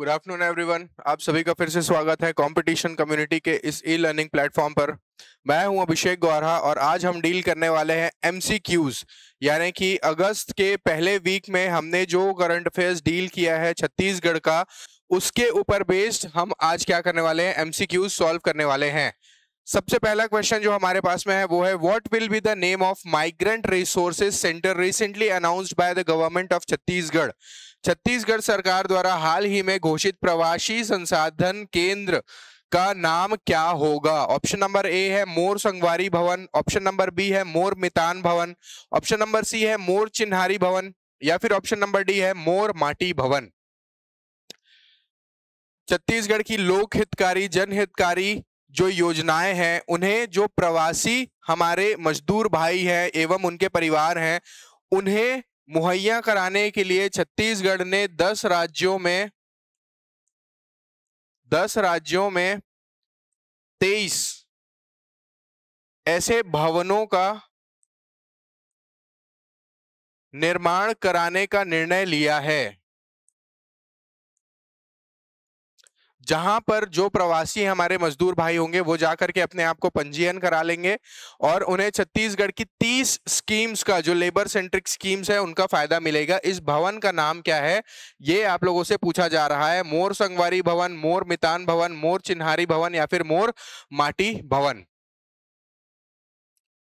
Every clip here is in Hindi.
गुड आफ्टरनून एवरीवन आप सभी का फिर से स्वागत है कंपटीशन कम्युनिटी के इस ई लर्निंग प्लेटफॉर्म पर मैं हूं अभिषेक गौरहा और आज हम डील करने वाले हैं एम यानी कि अगस्त के पहले वीक में हमने जो करंट अफेयर्स डील किया है छत्तीसगढ़ का उसके ऊपर बेस्ड हम आज क्या करने वाले हैं एम सॉल्व करने वाले हैं सबसे पहला क्वेश्चन जो हमारे पास में है वो है what will be the name of migrant resources centre recently announced by the government of Chhattisgarh Chhattisgarh सरकार द्वारा हाल ही में घोषित प्रवासी संसाधन केंद्र का नाम क्या होगा ऑप्शन नंबर ए है मोर संगवारी भवन ऑप्शन नंबर बी है मोर मितान भवन ऑप्शन नंबर सी है मोर चिन्हारी भवन या फिर ऑप्शन नंबर डी है मोर माटी भवन छत्तीसगढ़ की लोक हितकारी जनहितकारी जो योजनाएं हैं उन्हें जो प्रवासी हमारे मजदूर भाई हैं एवं उनके परिवार हैं उन्हें मुहैया कराने के लिए छत्तीसगढ़ ने 10 राज्यों में 10 राज्यों में 23 ऐसे भवनों का निर्माण कराने का निर्णय लिया है जहां पर जो प्रवासी हमारे मजदूर भाई होंगे वो जाकर के अपने आप को पंजीयन करा लेंगे और उन्हें छत्तीसगढ़ की तीस स्कीम्स का जो लेबर सेंट्रिक स्कीम्स है उनका फायदा मिलेगा इस भवन का नाम क्या है ये आप लोगों से पूछा जा रहा है मोर संगवारी भवन मोर मितान भवन मोर चिन्हारी भवन या फिर मोर माटी भवन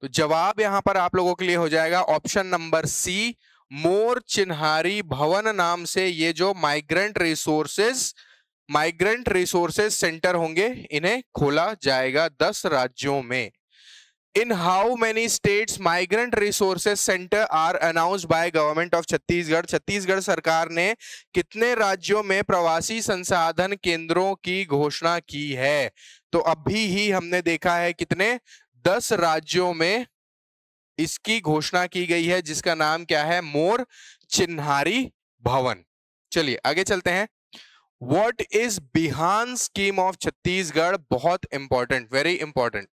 तो जवाब यहां पर आप लोगों के लिए हो जाएगा ऑप्शन नंबर सी मोर चिन्हारी भवन नाम से ये जो migrant resources migrant resources centre होंगे इन्हें खोला जाएगा दस राज्यों में in how many states migrant resources centre are announce by government of Chhattisgarh Chhattisgarh सरकार ने कितने राज्यों में प्रवासी संसाधन केंद्रों की घोषणा की है तो अभी ही हमने देखा है कितने दस राज्यों में इसकी घोषणा की गई है जिसका नाम क्या है मोर चिन्हारी भवन चलिए आगे चलते हैं what is Bihan scheme of Chhattisgarh बहुत इंपॉर्टेंट वेरी इंपॉर्टेंट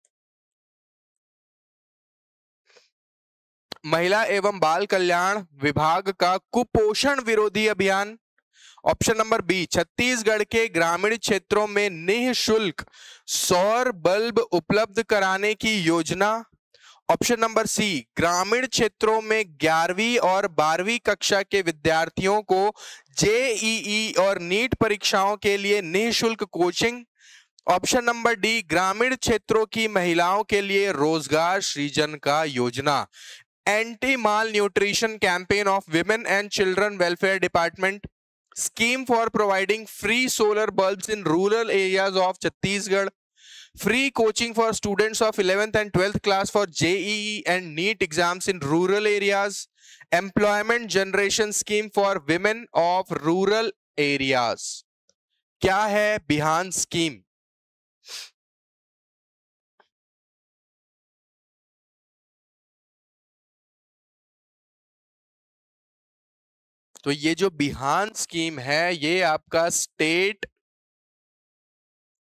महिला एवं बाल कल्याण विभाग का कुपोषण विरोधी अभियान ऑप्शन नंबर बी छत्तीसगढ़ के ग्रामीण क्षेत्रों में निःशुल्क सौर बल्ब उपलब्ध कराने की योजना ऑप्शन नंबर सी ग्रामीण क्षेत्रों में ग्यारहवीं और बारहवीं कक्षा के विद्यार्थियों को जेईई e e और नीट परीक्षाओं के लिए निःशुल्क कोचिंग ऑप्शन नंबर डी ग्रामीण क्षेत्रों की महिलाओं के लिए रोजगार सृजन का योजना anti malnutrition campaign of women and children welfare department scheme for providing free solar bulb in rural areas of Chhattisgarh free coaching for students of 11th and 12th class for JEE and NEET exams in rural areas, employment generation scheme for women of rural areas. क्या है बिहान स्कीम तो ये जो बिहान स्कीम है ये आपका स्टेट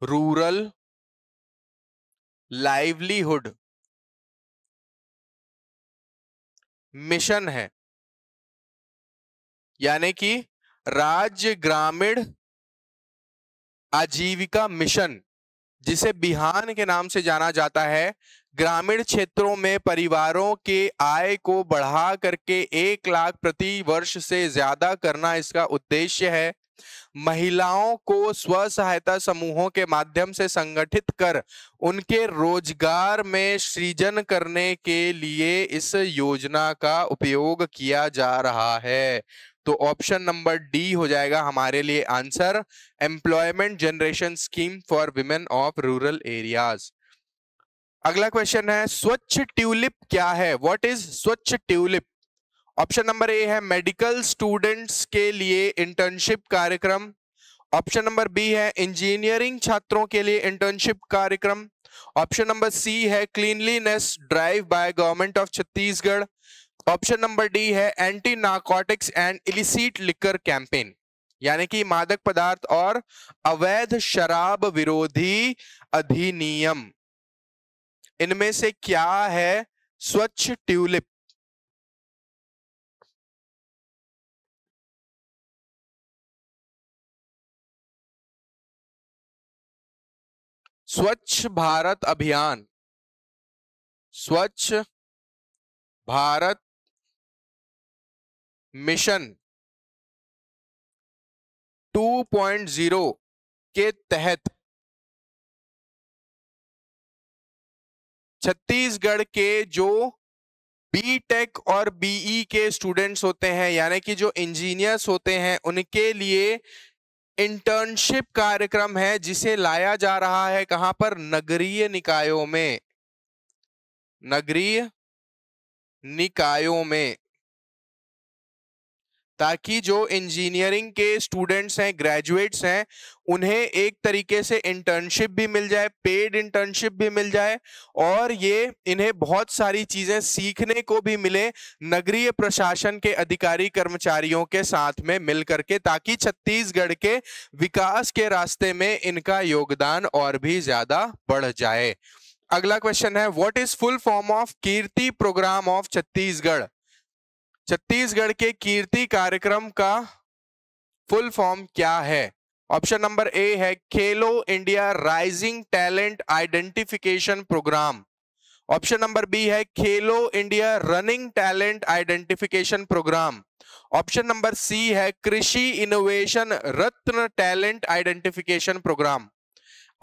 रूरल लाइवलीहुड मिशन है यानी कि राज्य ग्रामीण आजीविका मिशन जिसे बिहान के नाम से जाना जाता है ग्रामीण क्षेत्रों में परिवारों के आय को बढ़ा करके एक लाख प्रति वर्ष से ज्यादा करना इसका उद्देश्य है महिलाओं को स्व सहायता समूहों के माध्यम से संगठित कर उनके रोजगार में सृजन करने के लिए इस योजना का उपयोग किया जा रहा है तो ऑप्शन नंबर डी हो जाएगा हमारे लिए answer employment generation scheme for women of rural areas अगला क्वेश्चन है स्वच्छ ट्यूलिप क्या है what is Swachh tulip option number a है मेडिकल स्टूडेंट्स के लिए इंटर्नशिप कार्यक्रम ऑप्शन नंबर बी है इंजीनियरिंग छात्रों के लिए इंटर्नशिप कार्यक्रम ऑप्शन नंबर सी है cleanliness drive by government of Chhattisgarh option number d है anti narcotics and illicit liquor campaign यानी कि मादक पदार्थ और अवैध शराब विरोधी अधिनियम इनमें से क्या है स्वच्छ ट्यूलिप स्वच्छ भारत अभियान स्वच्छ भारत मिशन 2.0 के तहत छत्तीसगढ़ के जो बी टेक और बीई e के स्टूडेंट्स होते हैं यानी कि जो इंजीनियर्स होते हैं उनके लिए इंटर्नशिप कार्यक्रम है जिसे लाया जा रहा है कहां पर नगरीय निकायों में नगरीय निकायों में ताकि जो इंजीनियरिंग के स्टूडेंट्स हैं ग्रेजुएट्स हैं उन्हें एक तरीके से इंटर्नशिप भी मिल जाए पेड इंटर्नशिप भी मिल जाए और ये इन्हें बहुत सारी चीज़ें सीखने को भी मिले नगरीय प्रशासन के अधिकारी कर्मचारियों के साथ में मिल करके ताकि छत्तीसगढ़ के विकास के रास्ते में इनका योगदान और भी ज़्यादा बढ़ जाए अगला क्वेश्चन है what is full form of Kirti programme of Chhattisgarh Chhattisgarh के कीर्ति कार्यक्रम का फुल फॉर्म क्या है ऑप्शन नंबर ए है Khelo India rising talent identification programme option number B है Khelo India running talent identification programme option number c है Krishi innovation Ratna talent identification programme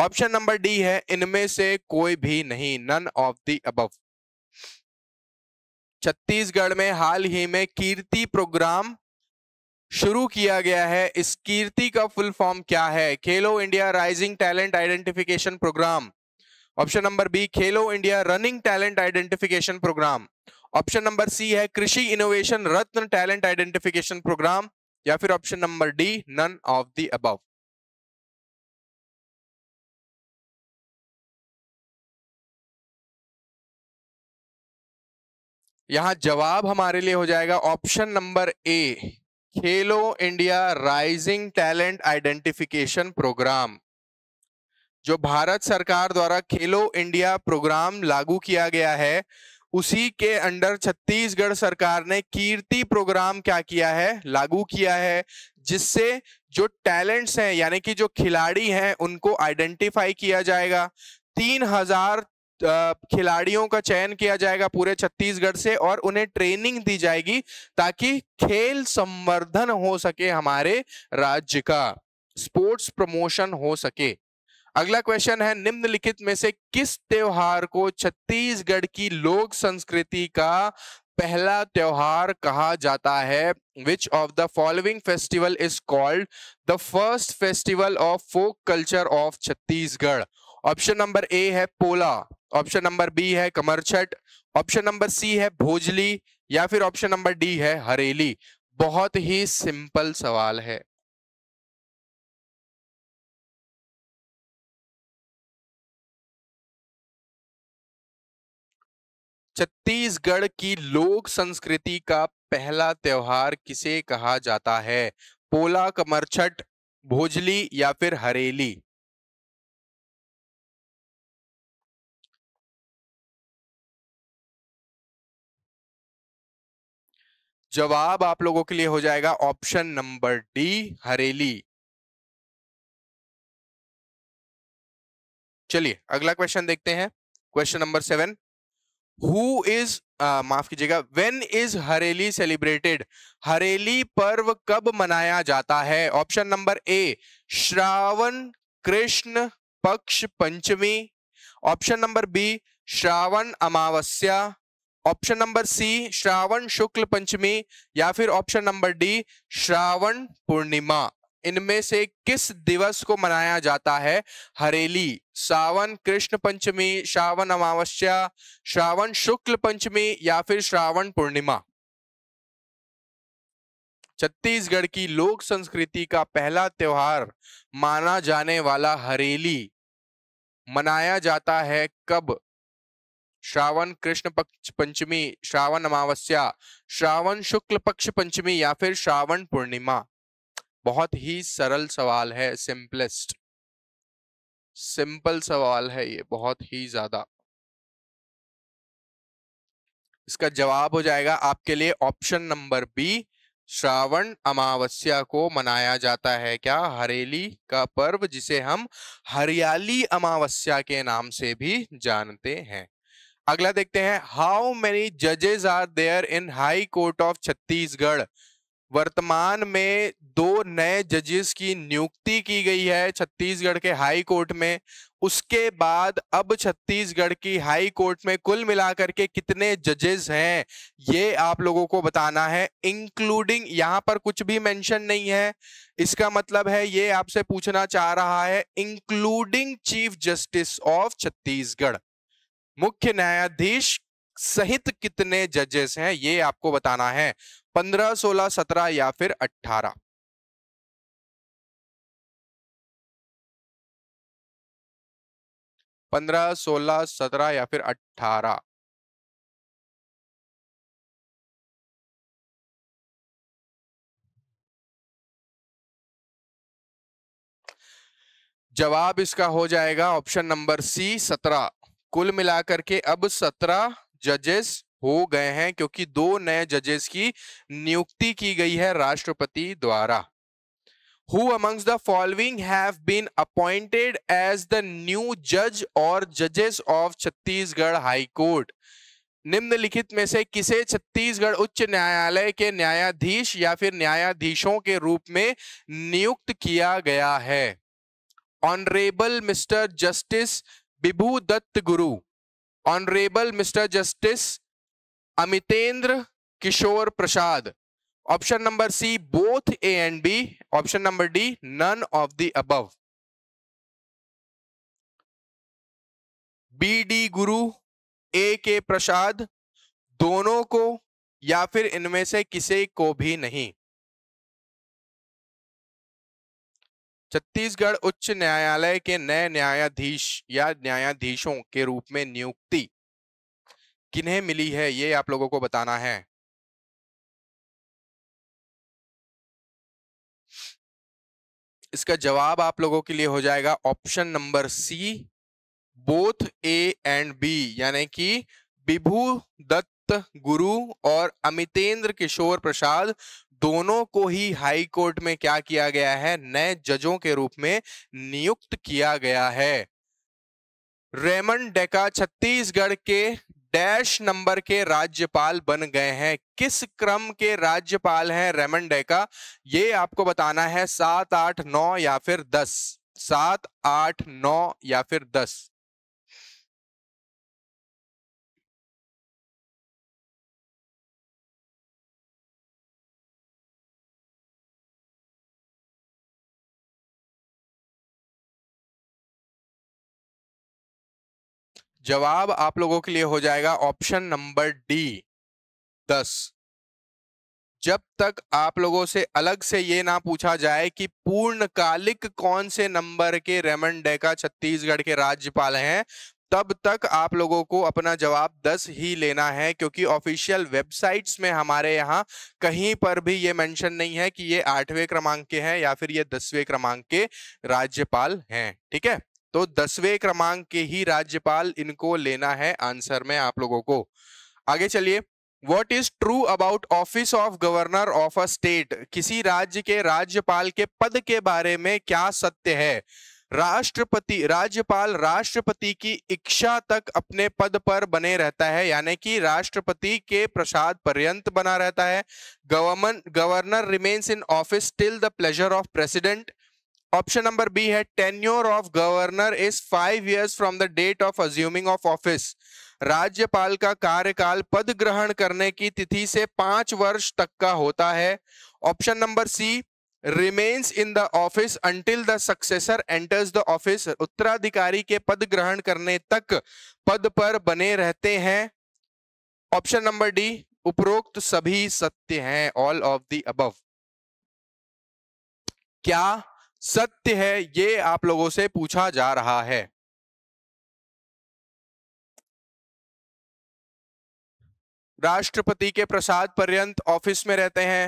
option number d है इनमें से कोई भी नहीं none of the above Chhattisgarh में हाल ही में कीर्ति प्रोग्राम शुरू किया गया है इस कीर्ति का फुल फॉर्म क्या है Khelo India rising talent identification programme option number b Khelo India running talent identification programme option number c है Krishi innovation Ratna talent identification programme या फिर option number D none of the above यहां जवाब हमारे लिए हो जाएगा option number a Khelo India rising talent identification programme जो भारत सरकार द्वारा खेलो इंडिया प्रोग्राम लागू किया गया है उसी के अंडर छत्तीसगढ़ सरकार ने कीर्ति प्रोग्राम क्या किया है लागू किया है जिससे जो टैलेंट्स हैं यानी कि जो खिलाड़ी हैं उनको आइडेंटिफाई किया जाएगा तीन हजार खिलाड़ियों का चयन किया जाएगा पूरे छत्तीसगढ़ से और उन्हें ट्रेनिंग दी जाएगी ताकि खेल संवर्धन हो सके हमारे राज्य का स्पोर्ट्स प्रमोशन हो सके अगला क्वेश्चन है निम्नलिखित में से किस त्योहार को छत्तीसगढ़ की लोक संस्कृति का पहला त्योहार कहा जाता है which of the following festival is called the first festival of folk culture of Chhattisgarh option number a है पोला ऑप्शन नंबर बी है कमरछट ऑप्शन नंबर सी है भोजली या फिर ऑप्शन नंबर डी है हरेली बहुत ही सिंपल सवाल है छत्तीसगढ़ की लोक संस्कृति का पहला त्योहार किसे कहा जाता है पोला कमरछट भोजली या फिर हरेली जवाब आप लोगों के लिए हो जाएगा ऑप्शन नंबर डी हरेली चलिए अगला क्वेश्चन देखते हैं question number seven who is माफ कीजिएगा when is Hareli celebrated Hareli पर्व कब मनाया जाता है ऑप्शन नंबर ए श्रावण कृष्ण पक्ष पंचमी ऑप्शन नंबर बी श्रावण अमावस्या ऑप्शन नंबर सी श्रावण शुक्ल पंचमी या फिर ऑप्शन नंबर डी श्रावण पूर्णिमा इनमें से किस दिवस को मनाया जाता है हरेली सावन कृष्ण पंचमी श्रावण अमावस्या श्रावण शुक्ल पंचमी या फिर श्रावण पूर्णिमा छत्तीसगढ़ की लोक संस्कृति का पहला त्योहार माना जाने वाला हरेली मनाया जाता है कब श्रावण कृष्ण पक्ष पंचमी श्रावण अमावस्या श्रावण शुक्ल पक्ष पंचमी या फिर श्रावण पूर्णिमा बहुत ही सरल सवाल है सिंपलेस्ट सिंपल सवाल है ये बहुत ही ज्यादा इसका जवाब हो जाएगा आपके लिए ऑप्शन नंबर बी श्रावण अमावस्या को मनाया जाता है क्या हरेली का पर्व जिसे हम हरियाली अमावस्या के नाम से भी जानते हैं अगला देखते हैं हाउ मेनी जजेस are there in high court of Chhattisgarh वर्तमान में दो नए जजेस की नियुक्ति की गई है छत्तीसगढ़ के हाई कोर्ट में उसके बाद अब छत्तीसगढ़ की हाई कोर्ट में कुल मिलाकर के कितने जजेस हैं ये आप लोगों को बताना है इंक्लूडिंग यहाँ पर कुछ भी मेंशन नहीं है इसका मतलब है ये आपसे पूछना चाह रहा है including chief justice of Chhattisgarh मुख्य न्यायाधीश सहित कितने जजेस हैं ये आपको बताना है पंद्रह सोलह सत्रह या फिर अट्ठारह पंद्रह सोलह सत्रह या फिर अट्ठारह जवाब इसका हो जाएगा ऑप्शन नंबर सी सत्रह कुल मिलाकर के अब सत्रह जजेस हो गए हैं क्योंकि दो नए जजेस की नियुक्ति की गई है राष्ट्रपति द्वारा who amongst the following have been appointed as the new जज और जजेस ऑफ छत्तीसगढ़ हाई कोर्ट निम्नलिखित में से किसे छत्तीसगढ़ उच्च न्यायालय के न्यायाधीश या फिर न्यायाधीशों के रूप में नियुक्त किया गया है honourable mister justice Bibhu Datta Guru honourable mister justice Amitendra Kishore Prasad option number C both A and B option number D none of the above B D Guru A के प्रसाद दोनों को या फिर इनमें से किसी को भी नहीं छत्तीसगढ़ उच्च न्यायालय के नए न्यायाधीश या न्यायाधीशों के रूप में नियुक्ति किन्हें मिली है ये आप लोगों को बताना है इसका जवाब आप लोगों के लिए हो जाएगा option number C both A and B यानी कि विभू दत्त गुरु और अमितेंद्र किशोर प्रसाद दोनों को ही हाई कोर्ट में क्या किया गया है नए जजों के रूप में नियुक्त किया गया है रेमन डेका छत्तीसगढ़ के डैश नंबर के राज्यपाल बन गए हैं किस क्रम के राज्यपाल हैं रेमन डेका ये आपको बताना है सात आठ नौ या फिर दस सात आठ नौ या फिर दस जवाब आप लोगों के लिए हो जाएगा ऑप्शन नंबर डी दस जब तक आप लोगों से अलग से ये ना पूछा जाए कि पूर्णकालिक कौन से नंबर के रेमन डेका छत्तीसगढ़ के राज्यपाल हैं तब तक आप लोगों को अपना जवाब 10 ही लेना है क्योंकि ऑफिशियल वेबसाइट्स में हमारे यहाँ कहीं पर भी ये मेंशन नहीं है कि ये आठवें क्रमांक के हैं या फिर ये दसवें क्रमांक के राज्यपाल हैं ठीक है तो दसवें क्रमांक के ही राज्यपाल इनको लेना है आंसर में आप लोगों को आगे चलिए what is true about office of governor of a state किसी राज्य के राज्यपाल के पद के बारे में क्या सत्य है राष्ट्रपति राज्यपाल राष्ट्रपति की इच्छा तक अपने पद पर बने रहता है यानी कि राष्ट्रपति के प्रसाद पर्यंत बना रहता है government governor remains in office till the pleasure of president option number B है tenure of governor is five years from the date of assuming of office राज्यपाल का कार्यकाल पद ग्रहण करने की तिथि से पांच वर्ष तक का होता है option number C remains in the office until the successor enters the office उत्तराधिकारी के पद ग्रहण करने तक पद पर बने रहते हैं ऑप्शन नंबर डी उपरोक्त सभी सत्य हैं ऑल ऑफ द अबव क्या सत्य है ये आप लोगों से पूछा जा रहा है राष्ट्रपति के प्रसाद पर्यंत ऑफिस में रहते हैं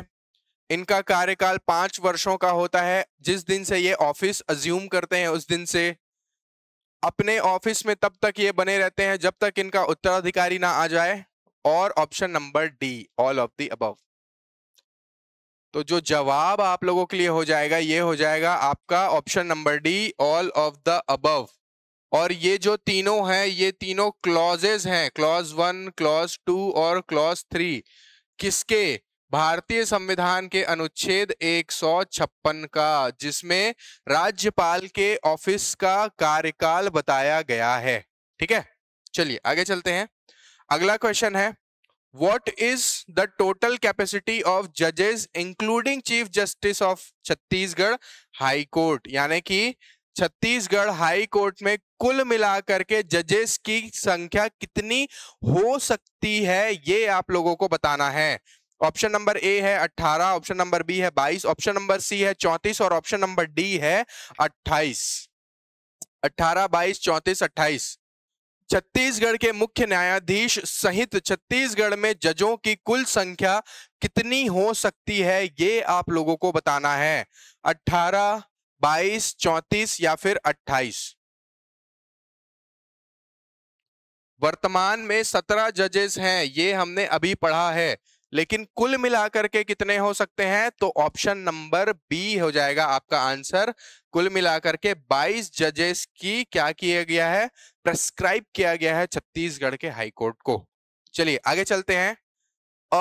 इनका कार्यकाल पांच वर्षों का होता है जिस दिन से ये ऑफिस अज्यूम करते हैं उस दिन से अपने ऑफिस में तब तक ये बने रहते हैं जब तक इनका उत्तराधिकारी ना आ जाए और option number D all of the above तो जो जवाब आप लोगों के लिए हो जाएगा ये हो जाएगा आपका option number D all of the above और ये जो तीनों हैं ये तीनों क्लॉजेज हैं क्लॉज वन क्लॉज टू और क्लॉज थ्री किसके भारतीय संविधान के अनुच्छेद 156 का जिसमें राज्यपाल के ऑफिस का कार्यकाल बताया गया है ठीक है चलिए आगे चलते हैं अगला क्वेश्चन है what is the total capacity of judges including chief justice of chhattisgarh high court यानी कि छत्तीसगढ़ हाई कोर्ट में कुल मिलाकर के जजेस की संख्या कितनी हो सकती है ये आप लोगों को बताना है ऑप्शन नंबर ए है 18 ऑप्शन नंबर बी है 22 ऑप्शन नंबर सी है 34 और ऑप्शन नंबर डी है 28 18 22 34 28 छत्तीसगढ़ के मुख्य न्यायाधीश सहित छत्तीसगढ़ में जजों की कुल संख्या कितनी हो सकती है ये आप लोगों को बताना है 18, 22, 34 या फिर 28। वर्तमान में 17 जजेस हैं ये हमने अभी पढ़ा है लेकिन कुल मिलाकर के कितने हो सकते हैं तो ऑप्शन नंबर बी हो जाएगा आपका आंसर कुल मिलाकर के 22 जजेस की क्या किया गया है प्रेस्क्राइब किया गया है छत्तीसगढ़ के हाईकोर्ट को चलिए आगे चलते हैं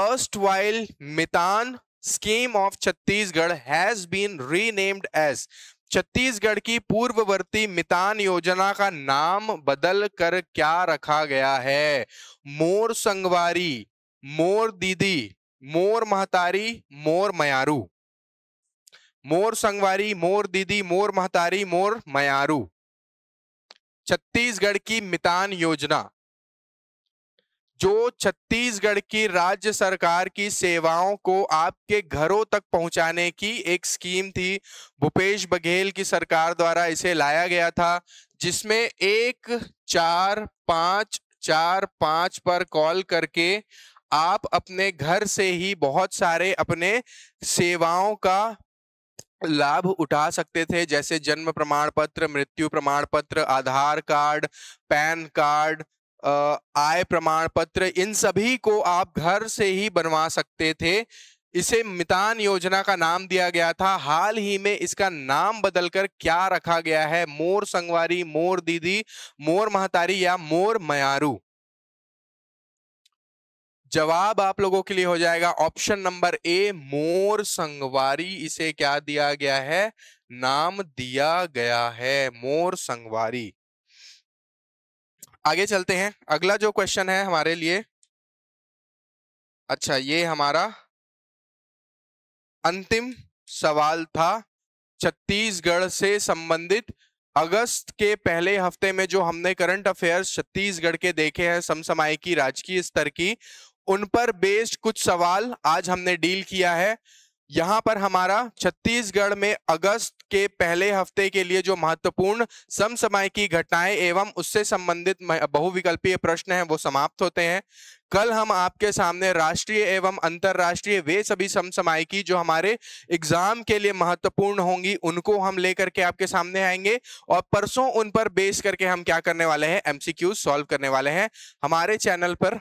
erstwhile Mitan scheme of Chhattisgarh has been renamed as Chhattisgarh की पूर्ववर्ती मितान योजना का नाम बदल कर क्या रखा गया है मोर संगवारी मोर दीदी मोर महतारी मोर मयारू मोर संगवारी मोर दीदी मोर महतारी मोर मयारू छत्तीसगढ़ की मितान योजना जो छत्तीसगढ़ की राज्य सरकार की सेवाओं को आपके घरों तक पहुंचाने की एक स्कीम थी भूपेश बघेल की सरकार द्वारा इसे लाया गया था जिसमें एक चार पाँच चार पाँच पर कॉल करके आप अपने घर से ही बहुत सारे अपने सेवाओं का लाभ उठा सकते थे जैसे जन्म प्रमाण पत्र मृत्यु प्रमाण पत्र आधार कार्ड पैन कार्ड आय प्रमाण पत्र इन सभी को आप घर से ही बनवा सकते थे इसे मितान योजना का नाम दिया गया था हाल ही में इसका नाम बदलकर क्या रखा गया है मोर संगवारी मोर दीदी मोर महतारी या मोर मयारू जवाब आप लोगों के लिए हो जाएगा ऑप्शन नंबर ए मोर संगवारी इसे क्या दिया गया है नाम दिया गया है मोर संगवारी आगे चलते हैं अगला जो क्वेश्चन है हमारे लिए अच्छा ये हमारा अंतिम सवाल था छत्तीसगढ़ से संबंधित अगस्त के पहले हफ्ते में जो हमने करंट अफेयर्स छत्तीसगढ़ के देखे हैं समसमाय की राजकीय स्तर की उन पर बेस्ड कुछ सवाल आज हमने डील किया है यहाँ पर हमारा छत्तीसगढ़ में अगस्त के पहले हफ्ते के लिए जो महत्वपूर्ण समसमय की घटनाएं एवं उससे संबंधित बहुविकल्पीय प्रश्न हैं वो समाप्त होते हैं कल हम आपके सामने राष्ट्रीय एवं अंतर्राष्ट्रीय वे सभी समसमाय की जो हमारे एग्जाम के लिए महत्वपूर्ण होंगी उनको हम लेकर के आपके सामने आएंगे और परसों उन पर बेस करके हम क्या करने वाले हैं एमसीक्यू सॉल्व करने वाले हैं हमारे चैनल पर